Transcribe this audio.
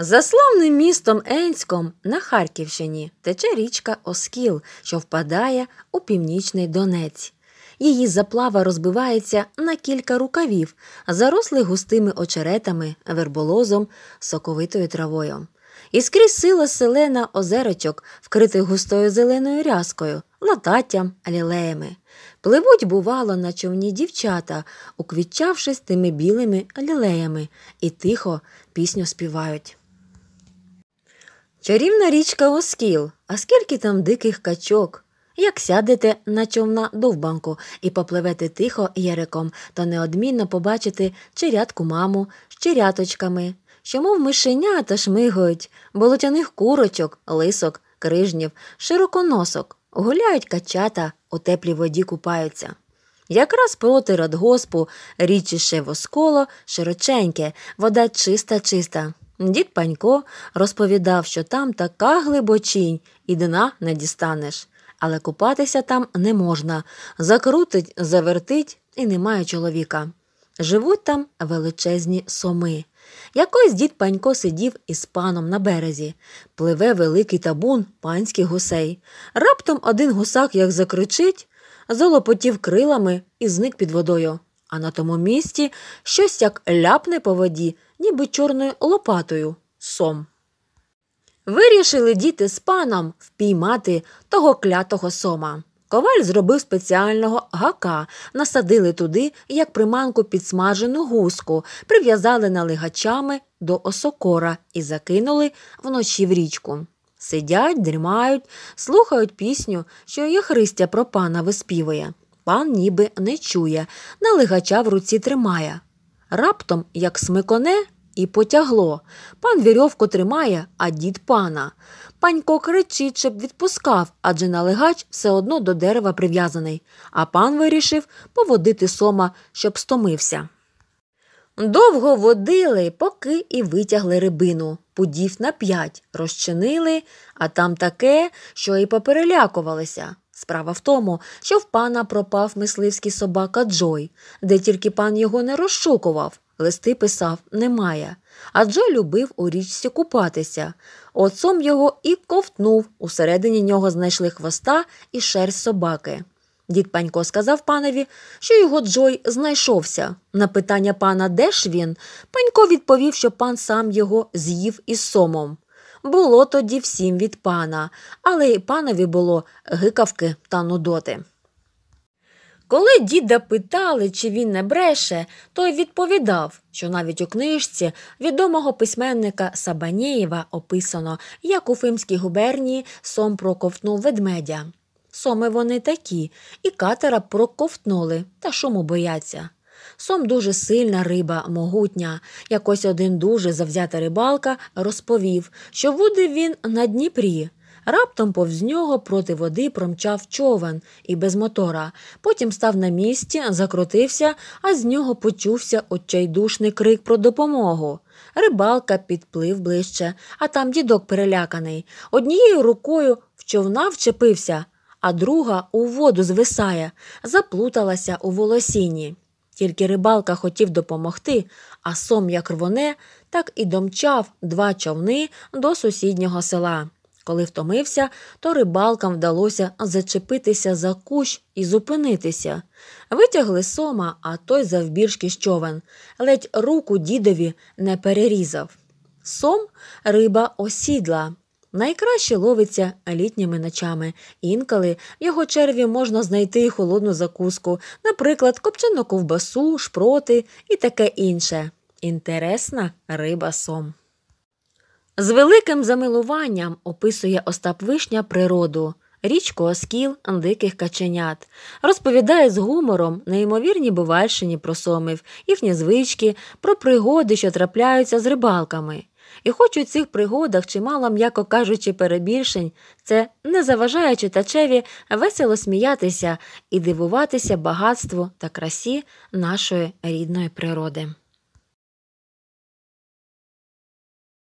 За славним містом Енськом на Харківщині тече річка Оскіл, що впадає у північний Донець. Її заплава розбивається на кілька рукавів, зарослих густими очеретами, верболозом, соковитою травою. І скрізь сила селена озерочок, вкритих густою зеленою рязкою, лататтям, лілеями. Пливуть, бувало, на човні дівчата, уквітчавшись тими білими лілеями, і тихо пісню співають. Чарівна річка Оскіл, а скільки там диких качок. Як сядете на човна довбанку і попливете тихо єриком то неодмінно побачите черядку маму з черяточками, що, мов мишенята шмигають, болотяних курочок, лисок, крижнів, широконосок, гуляють качата, у теплій воді купаються. Якраз проти радгоспу річище восколо широченьке, вода чиста, чиста. Дід Панько розповідав, що там така глибочинь і дна не дістанеш, але купатися там не можна закрутить, завертить і немає чоловіка. Живуть там величезні соми. Якось дід Панько сидів із паном на березі, пливе великий табун панських гусей. Раптом один гусак як закричить, залопотів крилами і зник під водою. А на тому місці щось як ляпне по воді ніби чорною лопатою сом. Вирішили діти з паном впіймати того клятого сома. Коваль зробив спеціального гака, насадили туди, як приманку підсмажену гуску, прив'язали налигачами до осокора і закинули вночі в річку. Сидять, дрімають, слухають пісню, що її Христя про пана виспівує. Пан ніби не чує, налигача в руці тримає, Раптом як смиконе і потягло. Пан вірьовку тримає, а дід пана. Панько кричить, щоб відпускав, адже налегач все одно до дерева прив'язаний, а пан вирішив поводити сома, щоб стомився. Довго водили, поки і витягли рибину, пудів на п'ять, розчинили, а там таке, що і поперелякувалися. Справа в тому, що в пана пропав мисливський собака Джой, де тільки пан його не розшукував, листи писав немає. А Джой любив у річці купатися. Отцом його і ковтнув, усередині нього знайшли хвоста і шерсть собаки. Дід Панько сказав панові, що його Джой знайшовся. На питання пана, де ж він, панько відповів, що пан сам його з'їв із сомом було тоді всім від пана, але й панові було гикавки та нудоти. Коли діда питали, чи він не бреше, той відповідав, що навіть у книжці відомого письменника Сабанєєва описано, як у Фимській губернії сом проковтнув ведмедя. Соми вони такі, і катера проковтнули та шуму бояться. Сом дуже сильна риба, могутня. Якось один дуже завзята рибалка розповів, що буде він на Дніпрі. Раптом повз нього проти води промчав човен і без мотора. Потім став на місці, закрутився, а з нього почувся отчайдушний крик про допомогу. Рибалка підплив ближче, а там дідок переляканий. Однією рукою в човна вчепився, а друга у воду звисає, заплуталася у волосінні. Тільки рибалка хотів допомогти, а сом як рвоне, так і домчав два човни до сусіднього села. Коли втомився, то рибалкам вдалося зачепитися за кущ і зупинитися. Витягли сома, а той завбіршки човен, ледь руку дідові не перерізав. Сом риба осідла, Найкраще ловиться літніми ночами. Інколи в його черві можна знайти холодну закуску, наприклад, копчену ковбасу, шпроти і таке інше. Інтересна риба сом. З великим замилуванням описує Остап Вишня природу, річку оскіл диких каченят. Розповідає з гумором неймовірні бувальщині про сомів, їхні звички, про пригоди, що трапляються з рибалками. І хоч у цих пригодах чимало, м'яко кажучи, перебільшень, це не заважає читачеві весело сміятися і дивуватися багатству та красі нашої рідної природи.